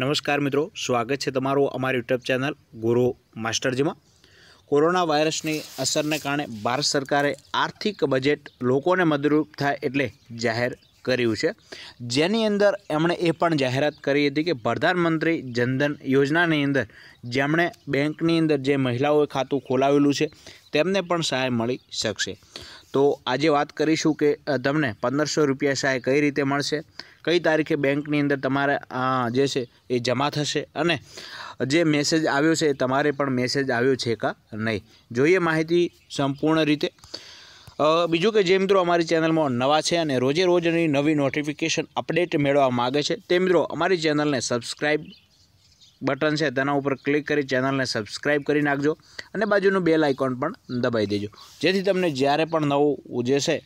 નમસ્કાર મિત્રો સ્વાગત છે તમારું અમારી યુટ્યુબ ચેનલ ગુરુ માસ્ટરજીમાં કોરોના વાયરસની અસરને કારણે ભારત સરકારે આર્થિક બજેટ લોકોને મદદરૂપ થાય એટલે જાહેર કર્યું છે જેની અંદર એમણે એ પણ જાહેરાત કરી હતી કે પ્રધાનમંત્રી જનધન યોજનાની અંદર જેમણે બેંકની અંદર જે મહિલાઓએ ખાતું ખોલાવેલું છે તેમને પણ સહાય મળી શકશે તો આજે વાત કરીશું કે તમને પંદરસો રૂપિયા સહાય કઈ રીતે મળશે કઈ તારીખે બેંકની અંદર તમારે જે છે એ જમા થશે અને જે મેસેજ આવ્યો છે એ તમારે પણ મેસેજ આવ્યો છે કા નહીં જોઈએ માહિતી સંપૂર્ણ રીતે બીજું કે જે મિત્રો અમારી ચેનલમાં નવા છે અને રોજે રોજની નવી નોટિફિકેશન અપડેટ મેળવવા માગે છે તે મિત્રો અમારી ચેનલને સબસ્ક્રાઈબ બટન છે તેના ઉપર ક્લિક કરી ચેનલને સબસ્ક્રાઈબ કરી નાખજો અને બાજુનું બેલ આઇકોન પણ દબાઈ દેજો જેથી તમને જ્યારે પણ નવું ઉજેશે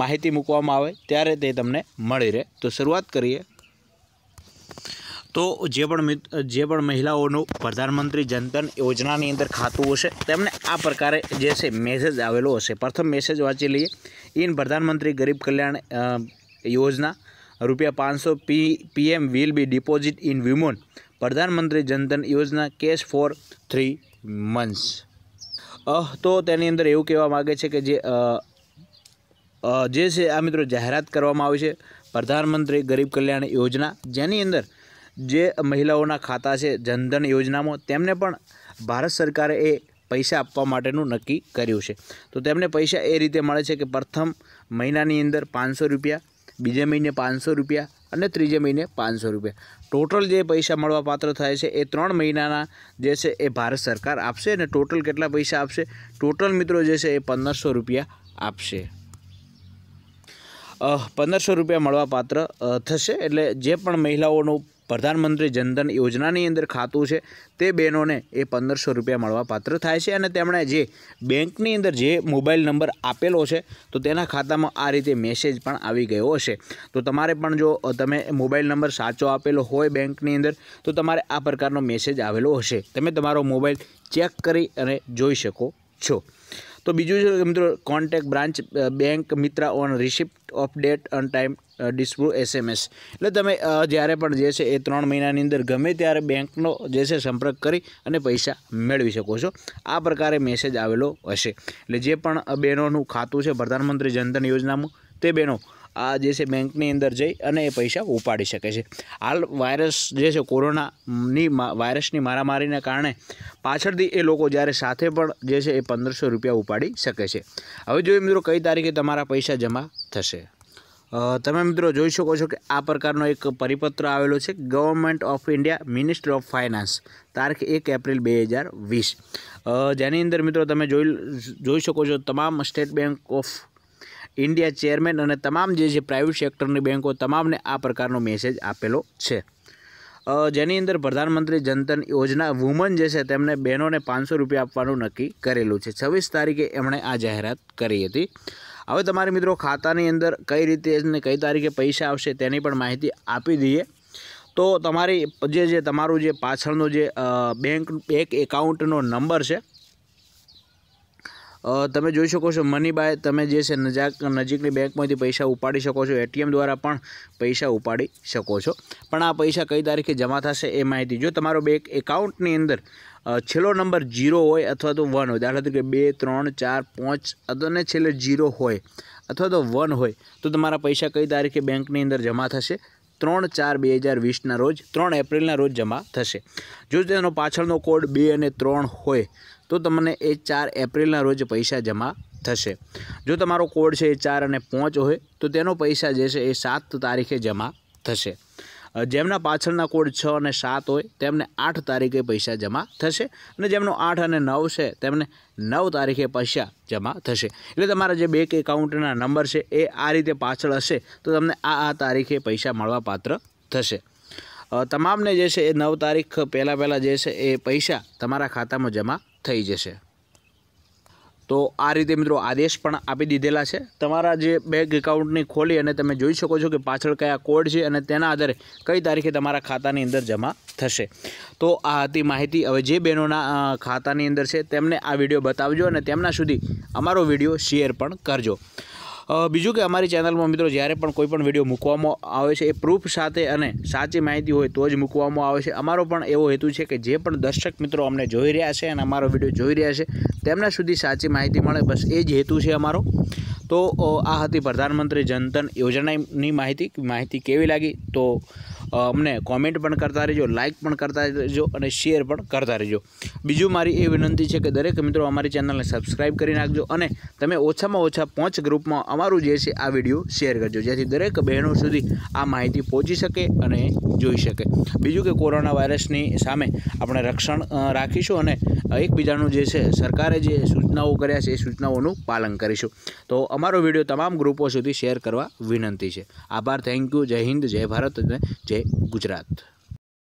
માહિતી મૂકવામાં આવે ત્યારે તે તમને મળી રહે તો શરૂઆત કરીએ તો જે પણ જે પણ મહિલાઓનું પ્રધાનમંત્રી જનધન યોજનાની અંદર ખાતું હશે તેમને આ પ્રકારે જે છે મેસેજ આવેલો હશે પ્રથમ મેસેજ વાંચી લઈએ ઇન પ્રધાનમંત્રી ગરીબ કલ્યાણ યોજના રૂપિયા પાંચસો P PM will be deposit in women પ્રધાનમંત્રી જનધન યોજના કેશ ફોર થ્રી મંથ્સ તો તેની અંદર એવું કહેવા માગે છે કે જે જે છે આ મિત્રો જાહેરાત કરવામાં આવી છે પ્રધાનમંત્રી ગરીબ કલ્યાણ યોજના જેની અંદર જે મહિલાઓના ખાતા છે જનધન યોજનામાં તેમને પણ ભારત સરકારે એ પૈસા આપવા માટેનું નક્કી કર્યું છે તો તેમને પૈસા એ રીતે મળે છે કે પ્રથમ મહિનાની અંદર પાંચસો રૂપિયા બીજે મહિને પાંચસો રૂપિયા અને ત્રીજે મહિને પાંચસો રૂપિયા ટોટલ જે પૈસા મળવા પાત્ર થાય છે એ ત્રણ મહિનાના જે છે એ ભારત સરકાર આપશે અને ટોટલ કેટલા પૈસા આપશે ટોટલ મિત્રો જે છે એ પંદરસો રૂપિયા આપશે પંદરસો રૂપિયા મળવાપાત્ર થશે એટલે જે પણ મહિલાઓનું પ્રધાનમંત્રી જનધન યોજનાની અંદર ખાતું છે તે બહેનોને એ પંદરસો રૂપિયા મળવાપાત્ર થાય છે અને તેમણે જે બેંકની અંદર જે મોબાઈલ નંબર આપેલો છે તો તેના ખાતામાં આ રીતે મેસેજ પણ આવી ગયો હશે તો તમારે પણ જો તમે મોબાઈલ નંબર સાચો આપેલો હોય બેંકની અંદર તો તમારે આ પ્રકારનો મેસેજ આવેલો હશે તમે તમારો મોબાઈલ ચેક કરી અને જોઈ શકો છો તો બીજું છે મિત્રો કોન્ટેક બ્રાન્ચ બેંક મિત્રા on receipt of date and time ડિસ્પ્રો એસએમએસ એટલે તમે જ્યારે પણ જે છે એ ત્રણ મહિનાની અંદર ગમે ત્યારે બેંકનો જે છે સંપર્ક કરી અને પૈસા મેળવી શકો છો આ પ્રકારે મેસેજ આવેલો હશે એટલે જે પણ બહેનોનું ખાતું છે પ્રધાનમંત્રી જનધન યોજનામાં તે બહેનો આ જે છે બેંકની અંદર જઈ અને એ પૈસા ઉપાડી શકે છે હાલ વાયરસ જે છે કોરોનાની વાયરસની મારામારીને કારણે પાછળથી એ લોકો જ્યારે સાથે પણ જે છે એ પંદરસો રૂપિયા ઉપાડી શકે છે હવે જોઈએ મિત્રો કઈ તારીખે તમારા પૈસા જમા થશે તમે મિત્રો જોઈ શકો છો કે આ પ્રકારનો એક પરિપત્ર આવેલો છે government of India minister of finance તારીખ એક એપ્રિલ બે હજાર વીસ જેની અંદર મિત્રો તમે જોઈ જોઈ શકો છો તમામ State Bank of India chairman અને તમામ જે છે પ્રાઇવેટ સેક્ટરની બેન્કો તમામને આ પ્રકારનો મેસેજ આપેલો છે જેની અંદર પ્રધાનમંત્રી જનધન યોજના વુમન જે છે તેમને બહેનોને પાંચસો રૂપિયા આપવાનું નક્કી કરેલું છે છવ્વીસ તારીખે એમણે આ જાહેરાત કરી હતી હવે તમારે મિત્રો ખાતાની અંદર કઈ રીતે અને કઈ તારીખે પૈસા આવશે તેની પણ માહિતી આપી દઈએ તો તમારી જે જે તમારું જે પાછળનો જે બેંક એક એકાઉન્ટનો નંબર છે તમે જોઈ શકો છો મની બાય તમે જે છે નજાક નજીકની બેંકમાંથી પૈસા ઉપાડી શકો છો એટીએમ દ્વારા પણ પૈસા ઉપાડી શકો છો પણ આ પૈસા કઈ તારીખે જમા થશે એ માહિતી જો તમારો બેંક એકાઉન્ટની અંદર છેલ્લો નંબર જીરો હોય અથવા તો વન હોય દાખલા તરીકે બે ત્રણ ચાર પાંચ અને છેલ્લે જીરો હોય અથવા તો વન હોય તો તમારા પૈસા કઈ તારીખે બેંકની અંદર જમા થશે ત્રણ ચાર બે હજાર વીસના રોજ ત્રણ એપ્રિલના રોજ જમા થશે જો તેનો પાછળનો કોડ બે અને ત્રણ હોય તો તમને એ ચાર એપ્રિલના રોજ પૈસા જમા થશે જો તમારો કોડ છે એ ચાર અને પાંચ હોય તો તેનો પૈસા જે છે એ સાત તારીખે જમા થશે જેમના પાછળના કોડ છ અને સાત હોય તેમને આઠ તારીખે પૈસા જમા થશે અને જેમનો આઠ અને નવ છે તેમને નવ તારીખે પૈસા જમા થશે એટલે તમારા જે બેંક એકાઉન્ટના નંબર છે એ આ રીતે પાછળ હશે તો તમને આ આ તારીખે પૈસા મળવા પાત્ર થશે તમામને જે છે એ નવ તારીખ પહેલાં પહેલાં જે છે એ પૈસા તમારા ખાતામાં જમા થઈ જશે તો આ રીતે મિત્રો આદેશ પણ આપી દીધેલા છે તમારા જે બેંક એકાઉન્ટની ખોલી અને તમે જોઈ શકો છો કે પાછળ કયા કોડ છે અને તેના આધારે કઈ તારીખે તમારા ખાતાની અંદર જમા થશે તો આ હતી માહિતી હવે જે બહેનોના ખાતાની અંદર છે તેમને આ વિડીયો બતાવજો અને તેમના સુધી અમારો વિડીયો શેર પણ કરજો બીજું કે અમારી ચેનલમાં મિત્રો જ્યારે પણ કોઈ પણ વિડીયો મૂકવામાં આવે છે એ પ્રૂફ સાથે અને સાચી માહિતી હોય તો જ મૂકવામાં આવે છે અમારો પણ એવો હેતુ છે કે જે પણ દર્શક મિત્રો અમને જોઈ રહ્યા છે અને અમારો વિડીયો જોઈ રહ્યા છે તેમના સુધી સાચી માહિતી મળે બસ એ જ હેતુ છે અમારો તો આ હતી પ્રધાનમંત્રી જનધન યોજનાની માહિતી માહિતી કેવી લાગી તો અમને કોમેન્ટ પણ કરતા રહેજો લાઇક પણ કરતા રહેજો અને શેર પણ કરતા રહેજો બીજું મારી એ વિનંતી છે કે દરેક મિત્રો અમારી ચેનલને સબસ્ક્રાઈબ કરી નાખજો અને તમે ઓછામાં ઓછા પાંચ ગ્રુપમાં અમારું જે છે આ વિડીયો શેર કરજો જેથી દરેક બહેનો સુધી આ માહિતી પહોંચી શકે અને જોઈ શકે બીજું કે કોરોના વાયરસની સામે આપણે રક્ષણ રાખીશું અને એકબીજાનું જે છે સરકારે જે સૂચનાઓ કર્યા છે એ સૂચનાઓનું પાલન કરીશું તો અમારો વિડીયો તમામ ગ્રુપો સુધી શેર કરવા વિનંતી છે આભાર થેન્ક યુ જય હિન્દ જય ભારત અને જય છે ગુજરાત